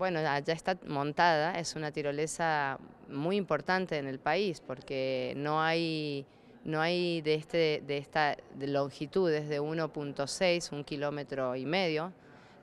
Bueno, ya está montada, es una tirolesa muy importante en el país porque no hay, no hay de, este, de esta de es de 1.6, un kilómetro y medio.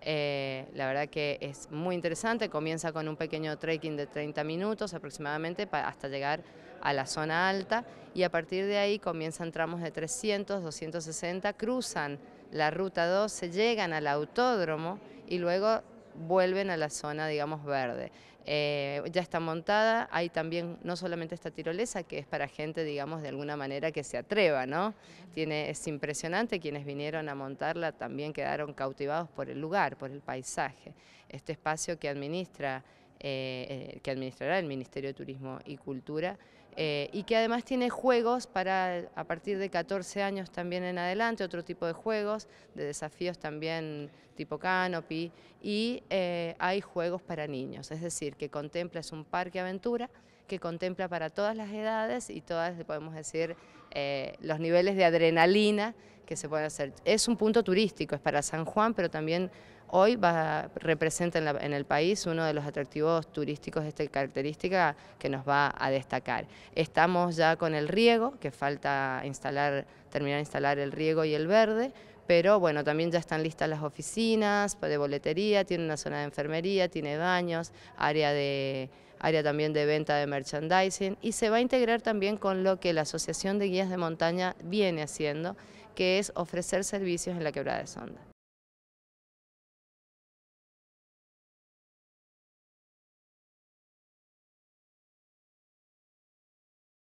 Eh, la verdad que es muy interesante, comienza con un pequeño trekking de 30 minutos aproximadamente hasta llegar a la zona alta y a partir de ahí comienzan tramos de 300, 260, cruzan la ruta 12, llegan al autódromo y luego vuelven a la zona, digamos, verde. Eh, ya está montada, hay también no solamente esta tirolesa, que es para gente, digamos, de alguna manera que se atreva, ¿no? Tiene, es impresionante, quienes vinieron a montarla también quedaron cautivados por el lugar, por el paisaje. Este espacio que administra eh, eh, que administrará el Ministerio de Turismo y Cultura, eh, y que además tiene juegos para a partir de 14 años también en adelante, otro tipo de juegos, de desafíos también tipo canopy, y hay juegos para niños, es decir, que contempla, es un parque aventura que contempla para todas las edades y todas, podemos decir, los niveles de adrenalina que se pueden hacer. Es un punto turístico, es para San Juan, pero también hoy representa en, el país uno de los atractivos turísticos de esta característica que nos va a destacar. Estamos ya con el riego, que falta instalar, terminar de instalar el riego y el verde, pero bueno, también ya están listas las oficinas de boletería, tiene una zona de enfermería, tiene baños, área de área también de venta de merchandising y se va a integrar también con lo que la Asociación de Guías de Montaña viene haciendo, que es ofrecer servicios en la quebrada de sonda.